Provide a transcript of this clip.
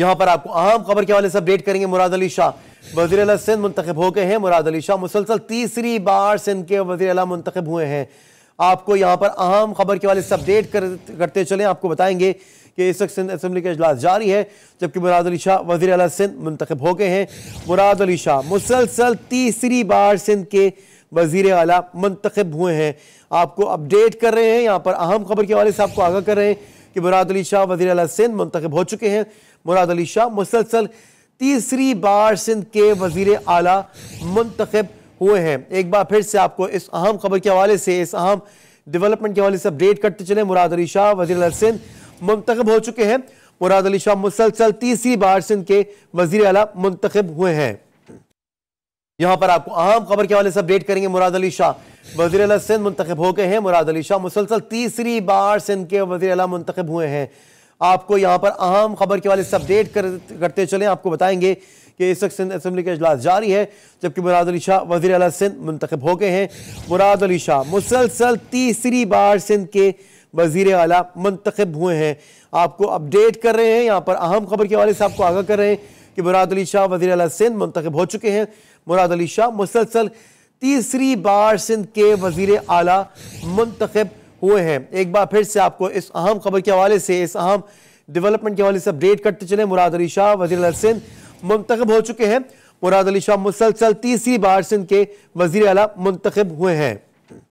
यहां पर आपको अहम खबर के हवाले से अपडेट करेंगे मुराद अली शाह वजी अला सिंध मुंतब हो गए हैं मुराद अली शाह मुसलसल तीसरी बार सिंध के वजी अला मुंतब हुए हैं आपको यहां पर अहम खबर के हवाले से अपडेट कर, करते चले आपको बताएंगे कि इस वक्त सिंध असम्बली का अजलास जारी है जबकि मुराद अली शाह वजी अला सिंध मुंतखब हो गए हैं मुराद अली शाह मुसलसल तीसरी बार सिंध के वजीर अला मुंतब हुए हैं आपको अपडेट कर रहे हैं यहाँ पर अहम खबर के हवाले से आपको आगाह कर रहे हैं कि मुराद अली शाह वजी अल सिंध मुंतब हो चुके हैं मुराद अली शाह मुसलसल तीसरी बार सिंध के वजीर अला मंतखब हुए हैं एक बार फिर से आपको इस अहम खबर के हवाले से इस अहम डेवलपमेंट के हवाले से अपडेट करते चले मुराद अली शाह वजी अल सिंध मुंतब हो चुके हैं मुराद अली शाह मुसलसल तीसरी बार सिंध के वजीर अला मुंतब हुए हैं यहाँ पर आपको अहम खबर के हवाले से अपडेट करेंगे मुराद अली शाह वजीर सिंध मुंतब हो गए हैं मुराद अली शाह मुसलसल तीसरी बार सिंध के वजीर मुंतब हुए हैं आपको यहाँ पर अहम खबर के हवाले से अपडेट कर, करते चले आपको बताएंगे कि इस वक्त सिंध असम्बली का अजलास जारी है जबकि मुराद अली शाह वजीर अला सिंध मुंतब हो गए हैं मुराद अली शाह मुसलसल तीसरी बार सिंध के वजीर अला मुंतब हुए हैं आपको अपडेट कर रहे हैं यहाँ पर अहम खबर के हवाले से आपको आगाह कर रहे हैं कि मुराद अली शाह वजी अल सिंध मुंतखब हो चुके हैं मुराद अली शाह मुसलसल तीसरी बार सिंध के वजीर अली मंतखब हुए हैं एक बार फिर से आपको इस अहम खबर के हवाले से इस अहम डेवलपमेंट के हवाले से अपडेट करते चले मुराद अली शाह वजी अल सिंध मुंतखब हो चुके हैं मुराद अली शाह मुसलसल तीसरी बार सिंध के वजीर अली मंतखब हुए हैं